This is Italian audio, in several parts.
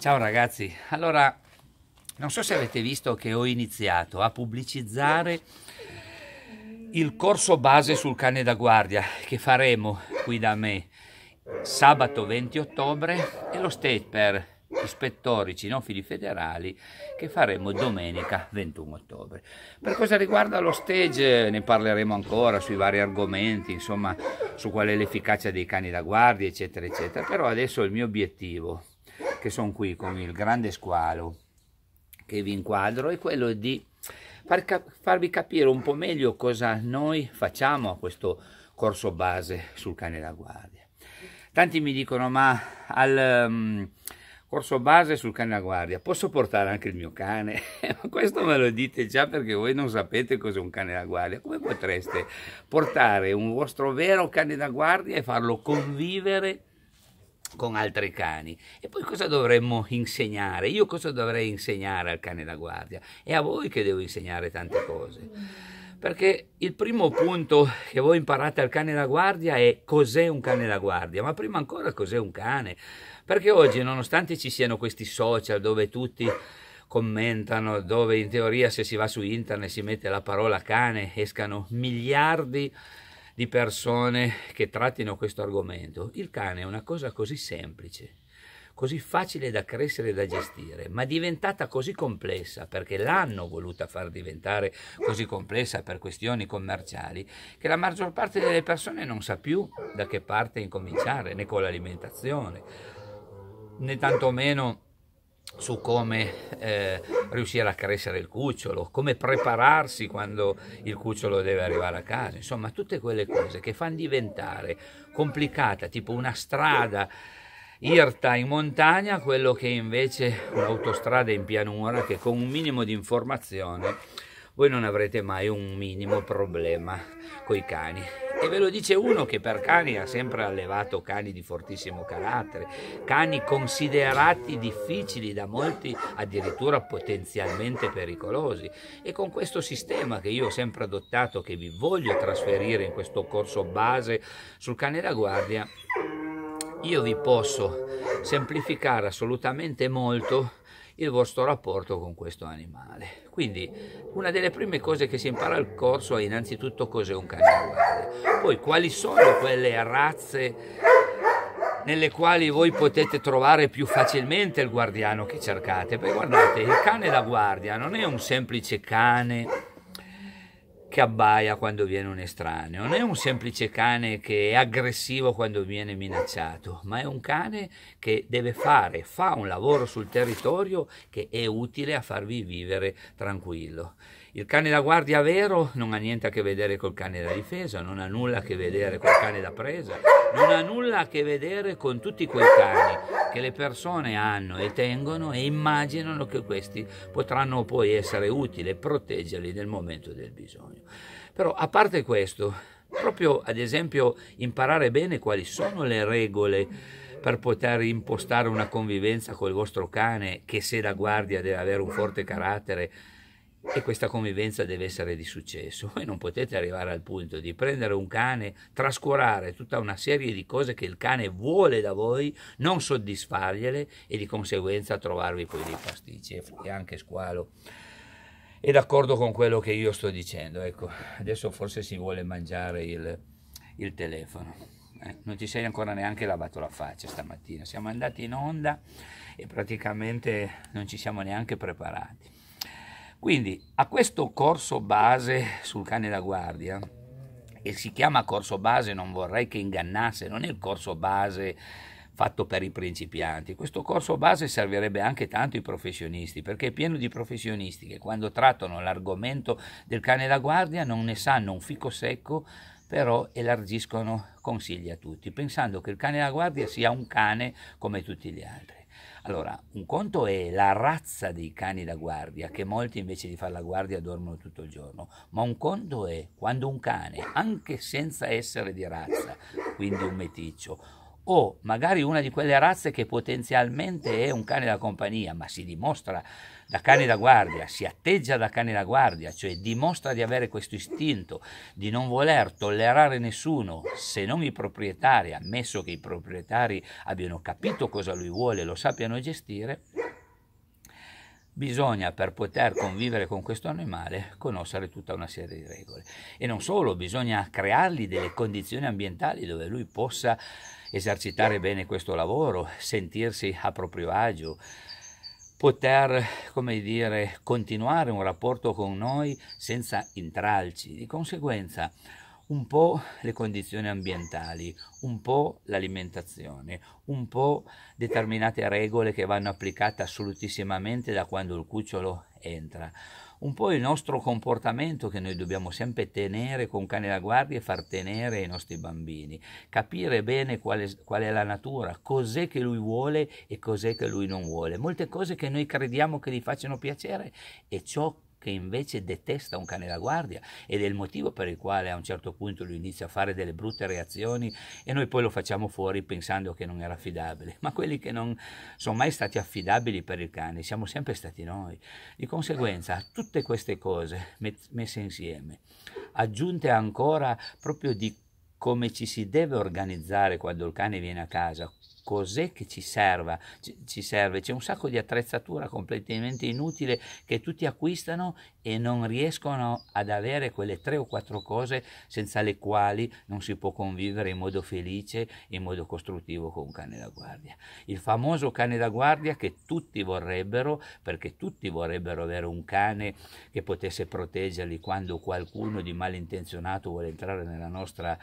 Ciao ragazzi, allora non so se avete visto che ho iniziato a pubblicizzare il corso base sul cane da guardia che faremo qui da me sabato 20 ottobre e lo state per ispettori cinofili federali che faremo domenica 21 ottobre. Per cosa riguarda lo stage ne parleremo ancora sui vari argomenti, insomma su qual è l'efficacia dei cani da guardia eccetera eccetera, però adesso il mio obiettivo che sono qui con il grande squalo che vi inquadro è quello di far cap farvi capire un po' meglio cosa noi facciamo a questo corso base sul cane da guardia. Tanti mi dicono ma al um, corso base sul cane da guardia posso portare anche il mio cane? Questo me lo dite già perché voi non sapete cos'è un cane da guardia. Come potreste portare un vostro vero cane da guardia e farlo convivere con altri cani. E poi cosa dovremmo insegnare? Io cosa dovrei insegnare al cane da guardia? È a voi che devo insegnare tante cose. Perché il primo punto che voi imparate al cane da guardia è cos'è un cane da guardia, ma prima ancora cos'è un cane. Perché oggi, nonostante ci siano questi social dove tutti commentano, dove in teoria se si va su internet si mette la parola cane, escano miliardi di di persone che trattino questo argomento. Il cane è una cosa così semplice, così facile da crescere e da gestire, ma diventata così complessa, perché l'hanno voluta far diventare così complessa per questioni commerciali, che la maggior parte delle persone non sa più da che parte incominciare, né con l'alimentazione, né tantomeno su come eh, riuscire a crescere il cucciolo, come prepararsi quando il cucciolo deve arrivare a casa, insomma tutte quelle cose che fanno diventare complicata, tipo una strada irta in montagna, quello che invece un'autostrada in pianura che con un minimo di informazione voi non avrete mai un minimo problema con i cani. E ve lo dice uno che per cani ha sempre allevato cani di fortissimo carattere, cani considerati difficili da molti, addirittura potenzialmente pericolosi. E con questo sistema che io ho sempre adottato, che vi voglio trasferire in questo corso base sul cane da guardia, io vi posso semplificare assolutamente molto il vostro rapporto con questo animale. Quindi una delle prime cose che si impara al corso è innanzitutto cos'è un cane cagnaguardia, poi quali sono quelle razze nelle quali voi potete trovare più facilmente il guardiano che cercate. Perché guardate, il cane da guardia non è un semplice cane che abbaia quando viene un estraneo, non è un semplice cane che è aggressivo quando viene minacciato, ma è un cane che deve fare, fa un lavoro sul territorio che è utile a farvi vivere tranquillo. Il cane da guardia vero non ha niente a che vedere col cane da difesa, non ha nulla a che vedere col cane da presa, non ha nulla a che vedere con tutti quei cani che le persone hanno e tengono e immaginano che questi potranno poi essere utili e proteggerli nel momento del bisogno. Però a parte questo, proprio ad esempio imparare bene quali sono le regole per poter impostare una convivenza col vostro cane che se da guardia deve avere un forte carattere e questa convivenza deve essere di successo. Voi non potete arrivare al punto di prendere un cane, trascurare tutta una serie di cose che il cane vuole da voi, non soddisfargliele e di conseguenza trovarvi poi dei pasticci e anche squalo. È d'accordo con quello che io sto dicendo, ecco, adesso forse si vuole mangiare il, il telefono. Eh, non ti sei ancora neanche lavato la faccia stamattina, siamo andati in onda e praticamente non ci siamo neanche preparati. Quindi a questo corso base sul cane da guardia, e si chiama corso base, non vorrei che ingannasse, non è il corso base fatto per i principianti. Questo corso base servirebbe anche tanto ai professionisti, perché è pieno di professionisti che quando trattano l'argomento del cane da guardia non ne sanno un fico secco, però elargiscono consigli a tutti, pensando che il cane da guardia sia un cane come tutti gli altri. Allora, un conto è la razza dei cani da guardia, che molti invece di fare la guardia dormono tutto il giorno, ma un conto è quando un cane, anche senza essere di razza, quindi un meticcio, o magari una di quelle razze che potenzialmente è un cane da compagnia, ma si dimostra da cane da guardia, si atteggia da cane da guardia, cioè dimostra di avere questo istinto, di non voler tollerare nessuno se non i proprietari, ammesso che i proprietari abbiano capito cosa lui vuole, e lo sappiano gestire, bisogna per poter convivere con questo animale conoscere tutta una serie di regole e non solo, bisogna creargli delle condizioni ambientali dove lui possa esercitare bene questo lavoro, sentirsi a proprio agio, poter, come dire, continuare un rapporto con noi senza intralci. Di conseguenza un po' le condizioni ambientali, un po' l'alimentazione, un po' determinate regole che vanno applicate assolutissimamente da quando il cucciolo entra, un po' il nostro comportamento che noi dobbiamo sempre tenere con cane da guardia e far tenere ai nostri bambini, capire bene qual è, qual è la natura, cos'è che lui vuole e cos'è che lui non vuole, molte cose che noi crediamo che gli facciano piacere e ciò che che invece detesta un cane da guardia ed è il motivo per il quale a un certo punto lui inizia a fare delle brutte reazioni e noi poi lo facciamo fuori pensando che non era affidabile, ma quelli che non sono mai stati affidabili per il cane siamo sempre stati noi. Di conseguenza tutte queste cose messe insieme, aggiunte ancora proprio di come ci si deve organizzare quando il cane viene a casa, cos'è che ci, serva, ci, serve? C'è un sacco di attrezzatura completamente inutile che tutti acquistano e non riescono ad avere quelle tre o quattro cose senza le quali non si può convivere in modo felice in modo costruttivo con un cane da guardia. Il famoso cane da guardia che tutti vorrebbero, perché tutti vorrebbero avere un cane che potesse proteggerli quando qualcuno di malintenzionato vuole entrare nella nostra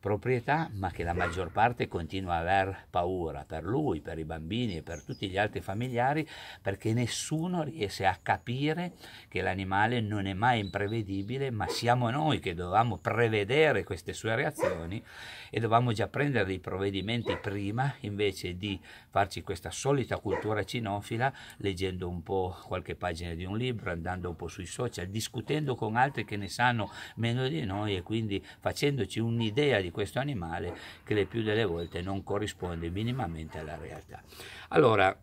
proprietà, ma che la maggior parte continua a aver paura per lui, per i bambini e per tutti gli altri familiari, perché nessuno riesce a capire che l'animale male non è mai imprevedibile, ma siamo noi che dovevamo prevedere queste sue reazioni e dovevamo già prendere dei provvedimenti prima invece di farci questa solita cultura cinofila leggendo un po' qualche pagina di un libro, andando un po' sui social, discutendo con altri che ne sanno meno di noi e quindi facendoci un'idea di questo animale che le più delle volte non corrisponde minimamente alla realtà. Allora,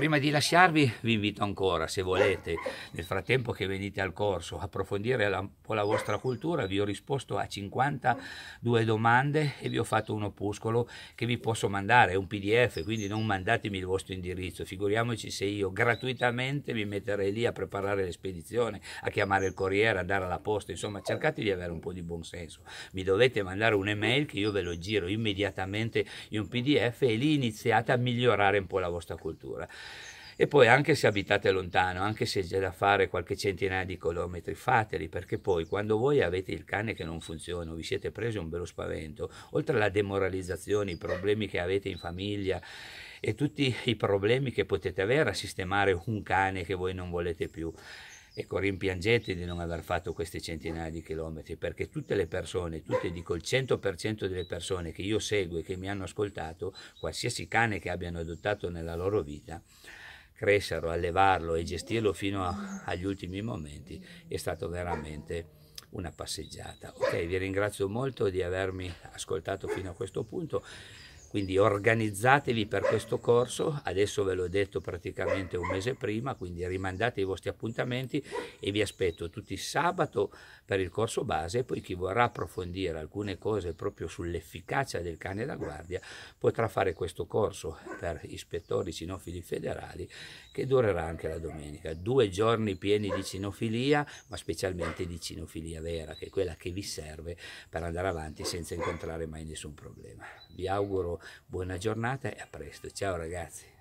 Prima di lasciarvi vi invito ancora, se volete, nel frattempo che venite al corso, approfondire un po' la vostra cultura, vi ho risposto a 52 domande e vi ho fatto un opuscolo che vi posso mandare, è un pdf, quindi non mandatemi il vostro indirizzo, figuriamoci se io gratuitamente vi metterei lì a preparare le spedizioni, a chiamare il corriere, a dare alla posta, insomma cercate di avere un po' di buon senso. mi dovete mandare un'email che io ve lo giro immediatamente in un pdf e lì iniziate a migliorare un po' la vostra cultura. E poi anche se abitate lontano, anche se c'è da fare qualche centinaia di chilometri, fateli, perché poi quando voi avete il cane che non funziona, vi siete presi un bello spavento, oltre alla demoralizzazione, i problemi che avete in famiglia e tutti i problemi che potete avere a sistemare un cane che voi non volete più, Ecco, rimpiangete di non aver fatto queste centinaia di chilometri, perché tutte le persone, tutte dico il 100% delle persone che io seguo e che mi hanno ascoltato, qualsiasi cane che abbiano adottato nella loro vita, crescerlo, allevarlo e gestirlo fino a, agli ultimi momenti, è stato veramente una passeggiata. Ok, vi ringrazio molto di avermi ascoltato fino a questo punto. Quindi organizzatevi per questo corso, adesso ve l'ho detto praticamente un mese prima, quindi rimandate i vostri appuntamenti e vi aspetto tutti sabato per il corso base, poi chi vorrà approfondire alcune cose proprio sull'efficacia del cane da guardia potrà fare questo corso per ispettori cinofili federali che durerà anche la domenica. Due giorni pieni di cinofilia, ma specialmente di cinofilia vera, che è quella che vi serve per andare avanti senza incontrare mai nessun problema. Vi auguro Buona giornata e a presto. Ciao ragazzi.